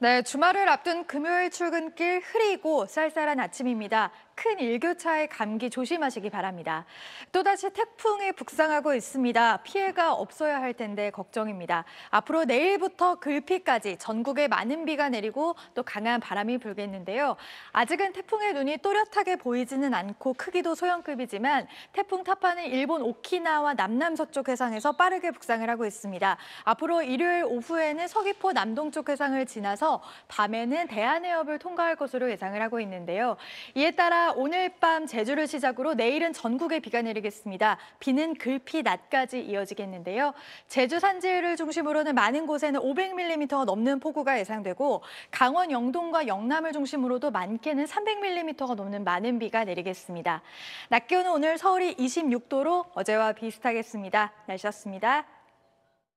네, 주말을 앞둔 금요일 출근길 흐리고 쌀쌀한 아침입니다. 큰 일교차에 감기 조심하시기 바랍니다. 또다시 태풍이 북상하고 있습니다. 피해가 없어야 할 텐데 걱정입니다. 앞으로 내일부터 글피까지 전국에 많은 비가 내리고 또 강한 바람이 불겠는데요. 아직은 태풍의 눈이 또렷하게 보이지는 않고 크기도 소형급이지만 태풍 타파는 일본 오키나와 남남서쪽 해상에서 빠르게 북상을 하고 있습니다. 앞으로 일요일 오후에는 서귀포 남동쪽 해상을 지나서 지나서 밤에는 대한해협을 통과할 것으로 예상을 하고 있는데요. 이에 따라 오늘 밤 제주를 시작으로 내일은 전국에 비가 내리겠습니다. 비는 글피 낮까지 이어지겠는데요. 제주 산지를 중심으로는 많은 곳에는 500mm 넘는 폭우가 예상되고 강원 영동과 영남을 중심으로도 많게는 300mm가 넘는 많은 비가 내리겠습니다. 낮 기온은 오늘 서울이 26도로 어제와 비슷하겠습니다. 날씨였습니다.